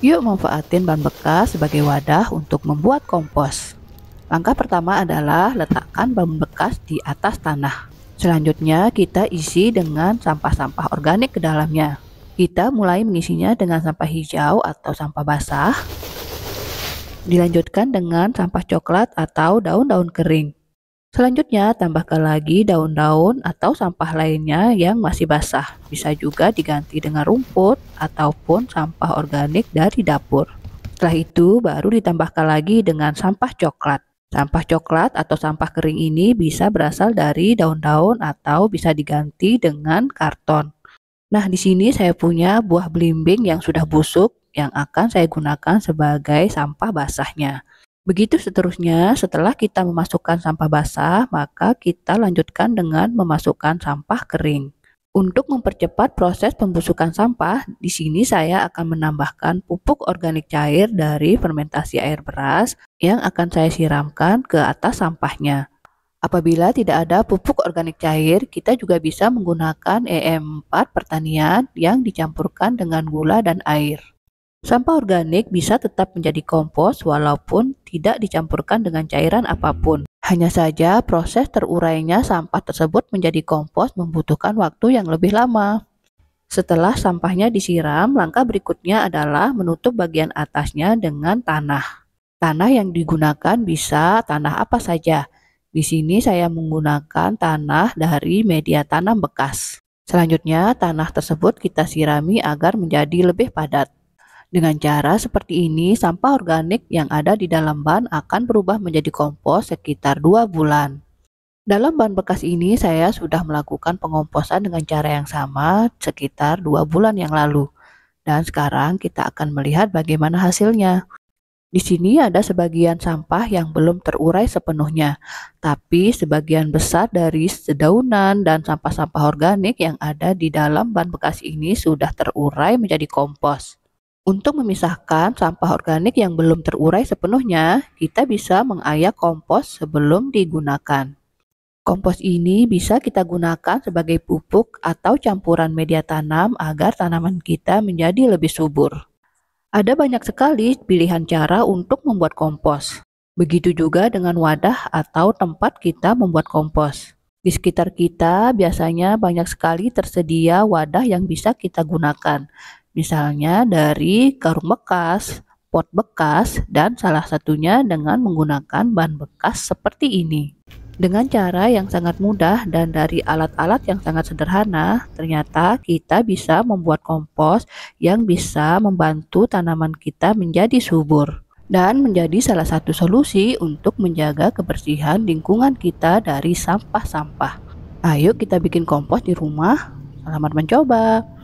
Yuk manfaatin ban bekas sebagai wadah untuk membuat kompos. Langkah pertama adalah letakkan ban bekas di atas tanah. Selanjutnya kita isi dengan sampah-sampah organik ke dalamnya. Kita mulai mengisinya dengan sampah hijau atau sampah basah. Dilanjutkan dengan sampah coklat atau daun-daun kering. Selanjutnya, tambahkan lagi daun-daun atau sampah lainnya yang masih basah. Bisa juga diganti dengan rumput ataupun sampah organik dari dapur. Setelah itu, baru ditambahkan lagi dengan sampah coklat. Sampah coklat atau sampah kering ini bisa berasal dari daun-daun atau bisa diganti dengan karton. Nah, di sini saya punya buah belimbing yang sudah busuk yang akan saya gunakan sebagai sampah basahnya. Begitu seterusnya, setelah kita memasukkan sampah basah, maka kita lanjutkan dengan memasukkan sampah kering. Untuk mempercepat proses pembusukan sampah, di sini saya akan menambahkan pupuk organik cair dari fermentasi air beras yang akan saya siramkan ke atas sampahnya. Apabila tidak ada pupuk organik cair, kita juga bisa menggunakan e EM4 pertanian yang dicampurkan dengan gula dan air. Sampah organik bisa tetap menjadi kompos walaupun tidak dicampurkan dengan cairan apapun. Hanya saja proses terurainya sampah tersebut menjadi kompos membutuhkan waktu yang lebih lama. Setelah sampahnya disiram, langkah berikutnya adalah menutup bagian atasnya dengan tanah. Tanah yang digunakan bisa tanah apa saja. Di sini saya menggunakan tanah dari media tanam bekas. Selanjutnya, tanah tersebut kita sirami agar menjadi lebih padat. Dengan cara seperti ini, sampah organik yang ada di dalam ban akan berubah menjadi kompos sekitar 2 bulan. Dalam ban bekas ini, saya sudah melakukan pengomposan dengan cara yang sama sekitar 2 bulan yang lalu. Dan sekarang kita akan melihat bagaimana hasilnya. Di sini ada sebagian sampah yang belum terurai sepenuhnya, tapi sebagian besar dari sedaunan dan sampah-sampah organik yang ada di dalam ban bekas ini sudah terurai menjadi kompos. Untuk memisahkan sampah organik yang belum terurai sepenuhnya, kita bisa mengayak kompos sebelum digunakan. Kompos ini bisa kita gunakan sebagai pupuk atau campuran media tanam agar tanaman kita menjadi lebih subur. Ada banyak sekali pilihan cara untuk membuat kompos. Begitu juga dengan wadah atau tempat kita membuat kompos. Di sekitar kita biasanya banyak sekali tersedia wadah yang bisa kita gunakan misalnya dari karung bekas, pot bekas, dan salah satunya dengan menggunakan bahan bekas seperti ini. Dengan cara yang sangat mudah dan dari alat-alat yang sangat sederhana, ternyata kita bisa membuat kompos yang bisa membantu tanaman kita menjadi subur dan menjadi salah satu solusi untuk menjaga kebersihan lingkungan kita dari sampah-sampah. Ayo kita bikin kompos di rumah. Selamat mencoba!